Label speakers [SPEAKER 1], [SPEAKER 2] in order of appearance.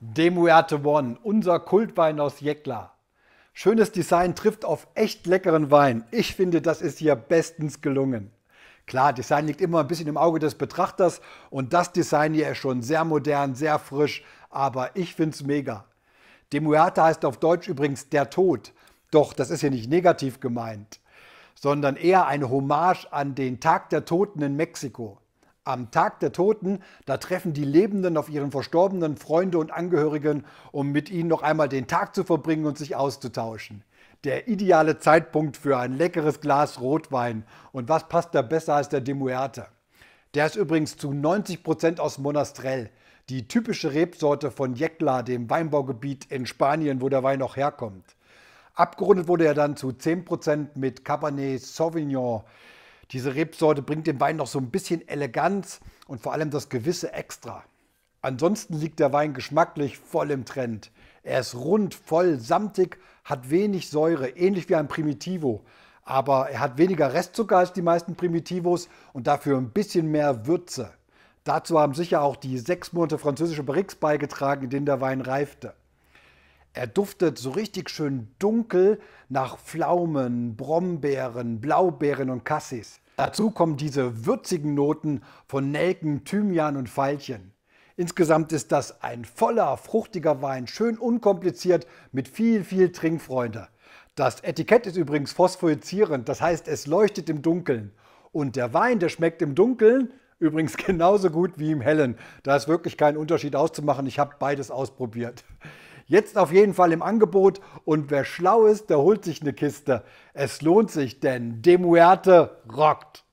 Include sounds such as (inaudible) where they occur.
[SPEAKER 1] Demuerte Muerte One, unser Kultwein aus Jekla. Schönes Design trifft auf echt leckeren Wein. Ich finde, das ist hier bestens gelungen. Klar, Design liegt immer ein bisschen im Auge des Betrachters und das Design hier ist schon sehr modern, sehr frisch, aber ich finde es mega. Demuerte heißt auf Deutsch übrigens der Tod. Doch das ist hier nicht negativ gemeint, sondern eher eine Hommage an den Tag der Toten in Mexiko. Am Tag der Toten, da treffen die Lebenden auf ihren verstorbenen Freunde und Angehörigen, um mit ihnen noch einmal den Tag zu verbringen und sich auszutauschen. Der ideale Zeitpunkt für ein leckeres Glas Rotwein. Und was passt da besser als der Demuerte? Der ist übrigens zu 90% aus Monastrell, die typische Rebsorte von Jekla, dem Weinbaugebiet in Spanien, wo der Wein auch herkommt. Abgerundet wurde er dann zu 10% mit Cabernet Sauvignon, diese Rebsorte bringt dem Wein noch so ein bisschen Eleganz und vor allem das gewisse Extra. Ansonsten liegt der Wein geschmacklich voll im Trend. Er ist rund, voll, samtig, hat wenig Säure, ähnlich wie ein Primitivo. Aber er hat weniger Restzucker als die meisten Primitivos und dafür ein bisschen mehr Würze. Dazu haben sicher auch die sechs Monate französische Barrix beigetragen, in denen der Wein reifte. Er duftet so richtig schön dunkel nach Pflaumen, Brombeeren, Blaubeeren und Cassis. Dazu kommen diese würzigen Noten von Nelken, Thymian und Veilchen. Insgesamt ist das ein voller, fruchtiger Wein, schön unkompliziert, mit viel, viel Trinkfreunde. Das Etikett ist übrigens phosphorizierend, das heißt, es leuchtet im Dunkeln. Und der Wein, der schmeckt im Dunkeln übrigens (laughs) genauso gut wie im Hellen. Da ist wirklich kein Unterschied auszumachen. Ich habe beides ausprobiert. Jetzt auf jeden Fall im Angebot und wer schlau ist, der holt sich eine Kiste. Es lohnt sich, denn Demuerte rockt.